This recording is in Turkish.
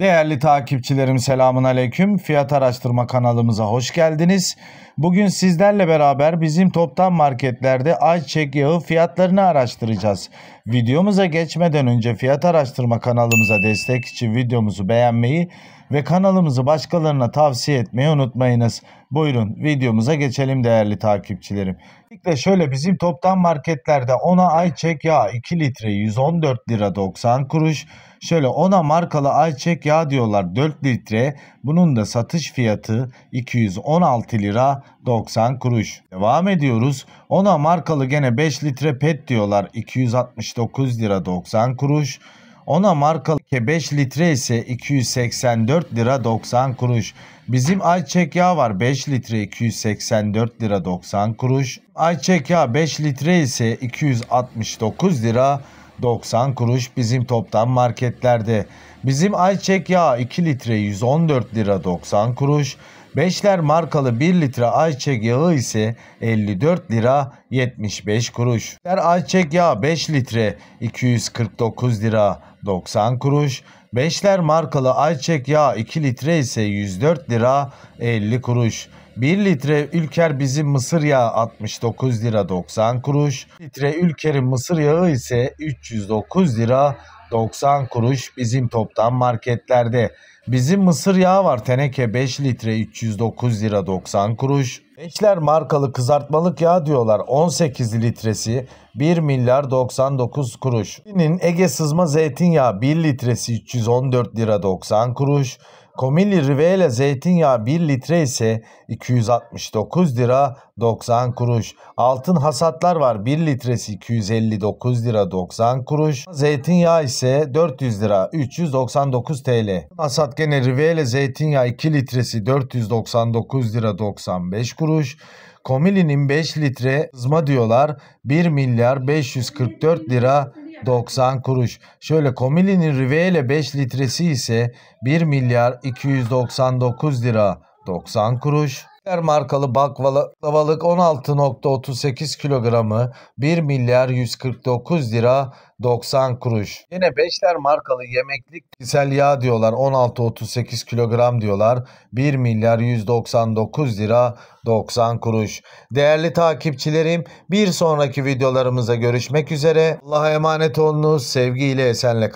Değerli takipçilerim selamun aleyküm. Fiyat araştırma kanalımıza hoş geldiniz. Bugün sizlerle beraber bizim toptan marketlerde ayçiçek yağı fiyatlarını araştıracağız. Videomuza geçmeden önce fiyat araştırma kanalımıza destek için videomuzu beğenmeyi ve kanalımızı başkalarına tavsiye etmeyi unutmayınız. Buyurun videomuza geçelim değerli takipçilerim. İlkle şöyle bizim toptan marketlerde Ona ayçek yağı 2 litre 114 lira 90 kuruş. Şöyle Ona markalı ayçek yağı diyorlar 4 litre. Bunun da satış fiyatı 216 lira 90 kuruş. Devam ediyoruz. Ona markalı gene 5 litre pet diyorlar 269 lira 90 kuruş. Ona markalı 5 litre ise 284 lira 90 kuruş. Bizim ayçek yağı var 5 litre 284 lira 90 kuruş. Ayçek yağı 5 litre ise 269 lira 90 kuruş bizim toptan marketlerde. Bizim ayçek yağı 2 litre 114 lira 90 kuruş. Beşler markalı 1 litre ayçek yağı ise 54 lira 75 kuruş. Beşler Ayçek yağı 5 litre 249 lira 90 kuruş. Beşler markalı ayçek yağı 2 litre ise 104 lira 50 kuruş. 1 litre Ülker bizi mısır yağı 69 lira 90 kuruş. 1 litre Ülker'in mısır yağı ise 309 lira 90 kuruş bizim toptan marketlerde. Bizim mısır yağı var teneke 5 litre 309 lira 90 kuruş. Beşler markalı kızartmalık yağ diyorlar 18 litresi 1 milyar 99 kuruş. Ege sızma zeytinyağı 1 litresi 314 lira 90 kuruş. Komili Rivela zeytinyağı 1 litre ise 269 lira 90 kuruş. Altın hasatlar var 1 litresi 259 lira 90 kuruş. Zeytinyağı ise 400 lira 399 TL. Hasat gene Rivela zeytinyağı 2 litresi 499 lira 95 kuruş. Komili'nin 5 litre hızma diyorlar 1 milyar 544 lira 90 kuruş. Şöyle Komili'nin Rivele 5 litresi ise 1 milyar 299 lira 90 kuruş. Yer markalı baklavalık 16.38 kilogramı 1 milyar 149 lira 90 kuruş. Yine Beşler markalı yemeklik kişisel yağ diyorlar 16.38 kilogram diyorlar 1 milyar 199 lira 90 kuruş. Değerli takipçilerim bir sonraki videolarımıza görüşmek üzere. Allah'a emanet olunuz sevgiyle esenle kalın.